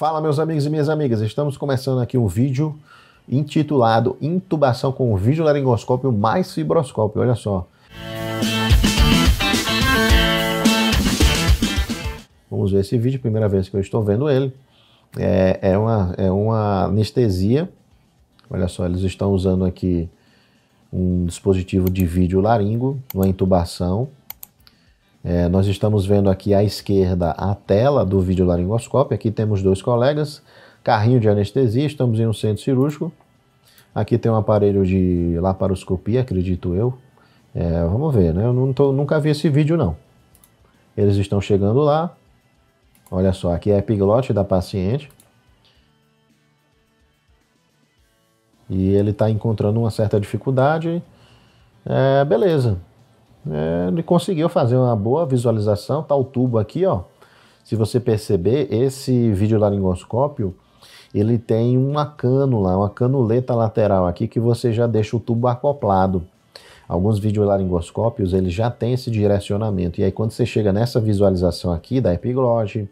Fala, meus amigos e minhas amigas, estamos começando aqui um vídeo intitulado Intubação com laringoscópio mais fibroscópio. Olha só. Vamos ver esse vídeo, primeira vez que eu estou vendo ele. É, é, uma, é uma anestesia. Olha só, eles estão usando aqui um dispositivo de vídeo laringo, uma intubação é, nós estamos vendo aqui à esquerda a tela do videolaringoscópio. Aqui temos dois colegas, carrinho de anestesia, estamos em um centro cirúrgico. Aqui tem um aparelho de laparoscopia, acredito eu. É, vamos ver, né? Eu tô, nunca vi esse vídeo, não. Eles estão chegando lá. Olha só, aqui é a epiglote da paciente. E ele está encontrando uma certa dificuldade. É, beleza, é, ele conseguiu fazer uma boa visualização, tá o tubo aqui, ó. Se você perceber, esse vídeo laringoscópio, ele tem uma cânula, uma canuleta lateral aqui que você já deixa o tubo acoplado. Alguns videolaringoscópios ele já tem esse direcionamento. E aí quando você chega nessa visualização aqui da epiglote,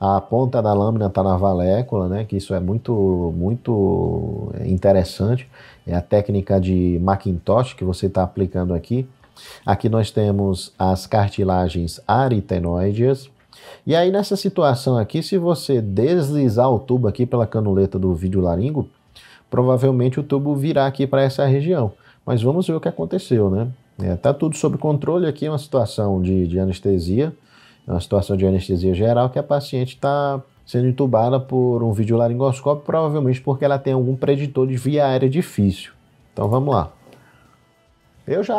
a ponta da lâmina está na valécula, né? Que isso é muito, muito é, interessante. É a técnica de Macintosh que você está aplicando aqui. Aqui nós temos as cartilagens aritenoides. E aí nessa situação aqui, se você deslizar o tubo aqui pela canuleta do vídeo laringo, provavelmente o tubo virá aqui para essa região. Mas vamos ver o que aconteceu, né? É, tá tudo sob controle aqui, é uma situação de, de anestesia, é uma situação de anestesia geral que a paciente está sendo entubada por um laringoscópio provavelmente porque ela tem algum preditor de via aérea difícil. Então vamos lá. Eu já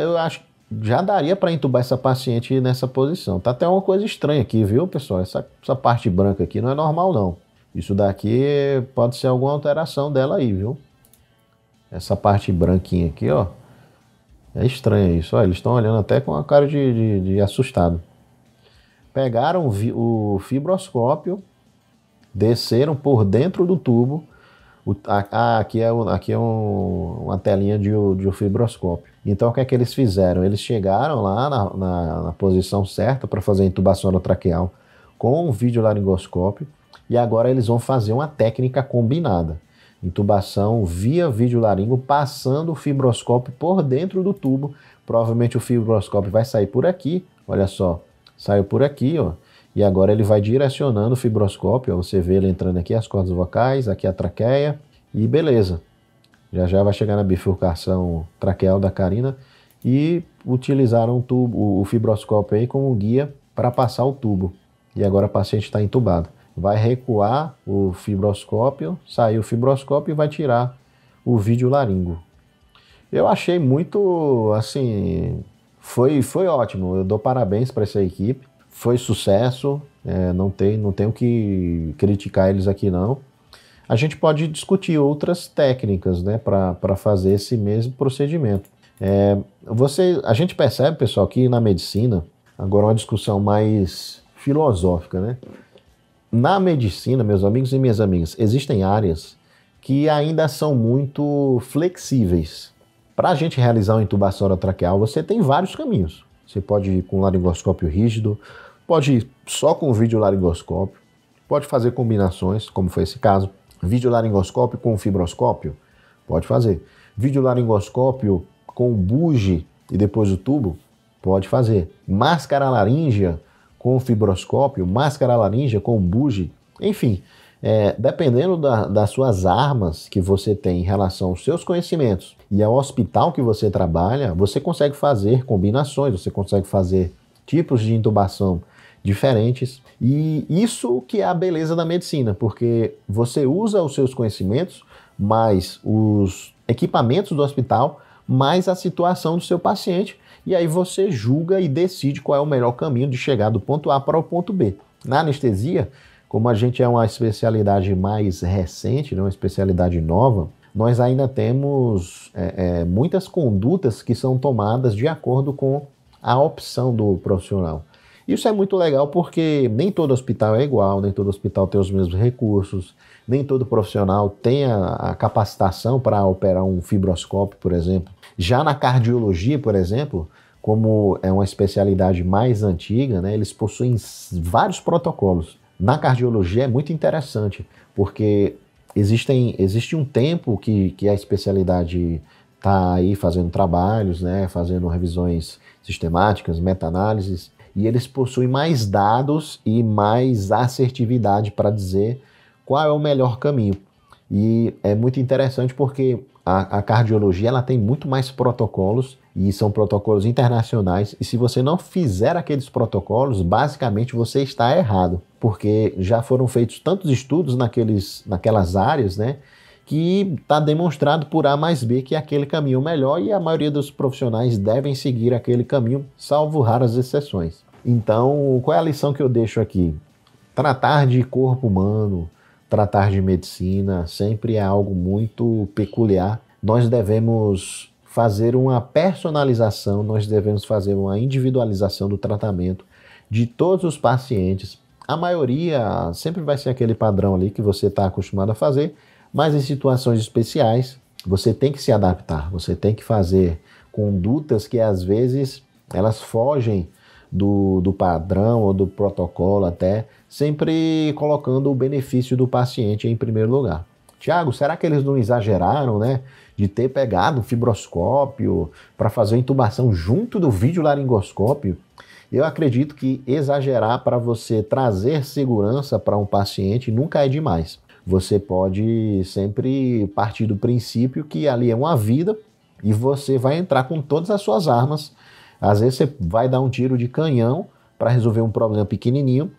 eu acho já daria para entubar essa paciente nessa posição. Tá até uma coisa estranha aqui, viu, pessoal? Essa, essa parte branca aqui não é normal, não. Isso daqui pode ser alguma alteração dela aí, viu? Essa parte branquinha aqui, ó. É estranho isso, ó. Eles estão olhando até com a cara de, de, de assustado. Pegaram o fibroscópio, desceram por dentro do tubo o, aqui é, aqui é um, uma telinha de, de um fibroscópio. Então, o que é que eles fizeram? Eles chegaram lá na, na, na posição certa para fazer a intubação orotraqueal com o vídeo laringoscópio. e agora eles vão fazer uma técnica combinada. Intubação via vídeo laringo, passando o fibroscópio por dentro do tubo. Provavelmente o fibroscópio vai sair por aqui, olha só, saiu por aqui, ó e agora ele vai direcionando o fibroscópio. Você vê ele entrando aqui as cordas vocais, aqui a traqueia. E beleza. Já já vai chegar na bifurcação traqueal da carina. E utilizaram o, tubo, o fibroscópio aí como guia para passar o tubo. E agora o paciente está entubado. Vai recuar o fibroscópio, sair o fibroscópio e vai tirar o vídeo laringo. Eu achei muito, assim, foi, foi ótimo. Eu dou parabéns para essa equipe foi sucesso, é, não tem não tenho que criticar eles aqui não. A gente pode discutir outras técnicas né, para fazer esse mesmo procedimento. É, você, a gente percebe, pessoal, que na medicina, agora uma discussão mais filosófica, né? Na medicina, meus amigos e minhas amigas, existem áreas que ainda são muito flexíveis. Para a gente realizar uma intubação traqueal, você tem vários caminhos. Você pode ir com laringoscópio rígido, pode ir só com vídeo laringoscópio, pode fazer combinações, como foi esse caso. Vídeo laringoscópio com fibroscópio, pode fazer. Vídeo laringoscópio com buge e depois o tubo, pode fazer. Máscara laríngea com fibroscópio, máscara laríngea com buge, enfim é, dependendo da, das suas armas que você tem em relação aos seus conhecimentos e ao hospital que você trabalha, você consegue fazer combinações, você consegue fazer tipos de intubação diferentes. E isso que é a beleza da medicina, porque você usa os seus conhecimentos, mais os equipamentos do hospital, mais a situação do seu paciente, e aí você julga e decide qual é o melhor caminho de chegar do ponto A para o ponto B. Na anestesia, como a gente é uma especialidade mais recente, né, uma especialidade nova, nós ainda temos é, é, muitas condutas que são tomadas de acordo com a opção do profissional. Isso é muito legal porque nem todo hospital é igual, nem todo hospital tem os mesmos recursos, nem todo profissional tem a, a capacitação para operar um fibroscópio, por exemplo. Já na cardiologia, por exemplo, como é uma especialidade mais antiga, né, eles possuem vários protocolos na cardiologia é muito interessante, porque existem, existe um tempo que, que a especialidade está aí fazendo trabalhos, né, fazendo revisões sistemáticas, meta-análises, e eles possuem mais dados e mais assertividade para dizer qual é o melhor caminho. E é muito interessante porque a, a cardiologia ela tem muito mais protocolos e são protocolos internacionais. E se você não fizer aqueles protocolos, basicamente você está errado, porque já foram feitos tantos estudos naqueles, naquelas áreas, né? Que está demonstrado por A mais B que é aquele caminho melhor e a maioria dos profissionais devem seguir aquele caminho, salvo raras exceções. Então, qual é a lição que eu deixo aqui? Tratar de corpo humano, tratar de medicina, sempre é algo muito peculiar. Nós devemos fazer uma personalização, nós devemos fazer uma individualização do tratamento de todos os pacientes. A maioria sempre vai ser aquele padrão ali que você está acostumado a fazer, mas em situações especiais você tem que se adaptar, você tem que fazer condutas que às vezes elas fogem do, do padrão ou do protocolo até, sempre colocando o benefício do paciente em primeiro lugar. Tiago, será que eles não exageraram, né? de ter pegado um fibroscópio para fazer a intubação junto do vídeo laringoscópio. Eu acredito que exagerar para você trazer segurança para um paciente nunca é demais. Você pode sempre partir do princípio que ali é uma vida e você vai entrar com todas as suas armas. Às vezes você vai dar um tiro de canhão para resolver um problema pequenininho,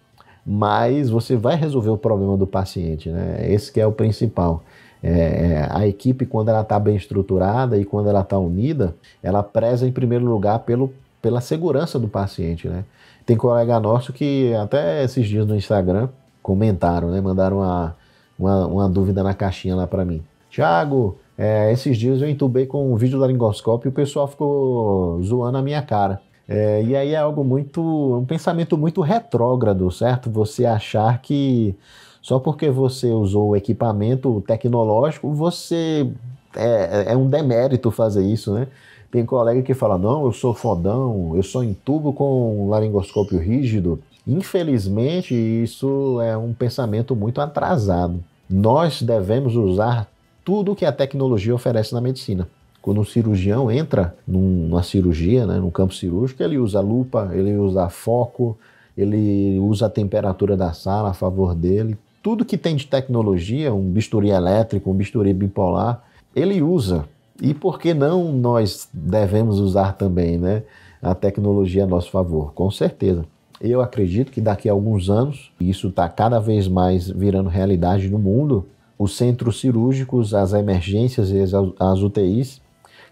mas você vai resolver o problema do paciente, né? Esse que é o principal. É, é, a equipe, quando ela está bem estruturada e quando ela está unida, ela preza em primeiro lugar pelo, pela segurança do paciente, né? Tem colega nosso que até esses dias no Instagram comentaram, né? Mandaram uma, uma, uma dúvida na caixinha lá para mim. Tiago, é, esses dias eu entubei com um vídeo laringoscópio e o pessoal ficou zoando a minha cara. É, e aí é algo muito. um pensamento muito retrógrado, certo? Você achar que só porque você usou equipamento tecnológico, você. É, é um demérito fazer isso, né? Tem colega que fala: não, eu sou fodão, eu sou em tubo com laringoscópio rígido. Infelizmente, isso é um pensamento muito atrasado. Nós devemos usar tudo que a tecnologia oferece na medicina. Quando um cirurgião entra numa cirurgia, né, num campo cirúrgico, ele usa lupa, ele usa foco, ele usa a temperatura da sala a favor dele. Tudo que tem de tecnologia, um bisturi elétrico, um bisturi bipolar, ele usa. E por que não nós devemos usar também né, a tecnologia a nosso favor? Com certeza. Eu acredito que daqui a alguns anos, e isso está cada vez mais virando realidade no mundo, os centros cirúrgicos, as emergências e as UTIs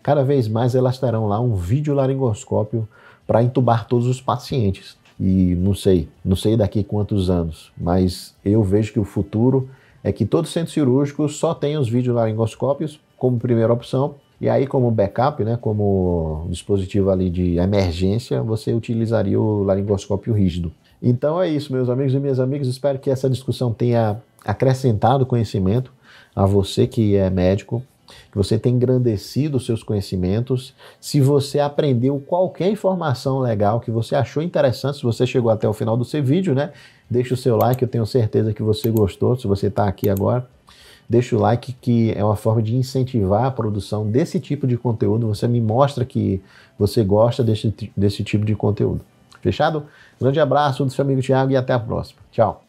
cada vez mais elas terão lá um vídeo laringoscópio para entubar todos os pacientes. E não sei, não sei daqui quantos anos, mas eu vejo que o futuro é que todo centro cirúrgico só tem os vídeos laringoscópios como primeira opção. E aí, como backup, né, como dispositivo ali de emergência, você utilizaria o laringoscópio rígido. Então é isso, meus amigos e minhas amigas. Espero que essa discussão tenha acrescentado conhecimento a você que é médico que você tem engrandecido os seus conhecimentos. Se você aprendeu qualquer informação legal que você achou interessante, se você chegou até o final do seu vídeo, né? Deixa o seu like, eu tenho certeza que você gostou, se você está aqui agora. Deixa o like, que é uma forma de incentivar a produção desse tipo de conteúdo. Você me mostra que você gosta desse, desse tipo de conteúdo. Fechado? Grande abraço do seu amigo Thiago e até a próxima. Tchau.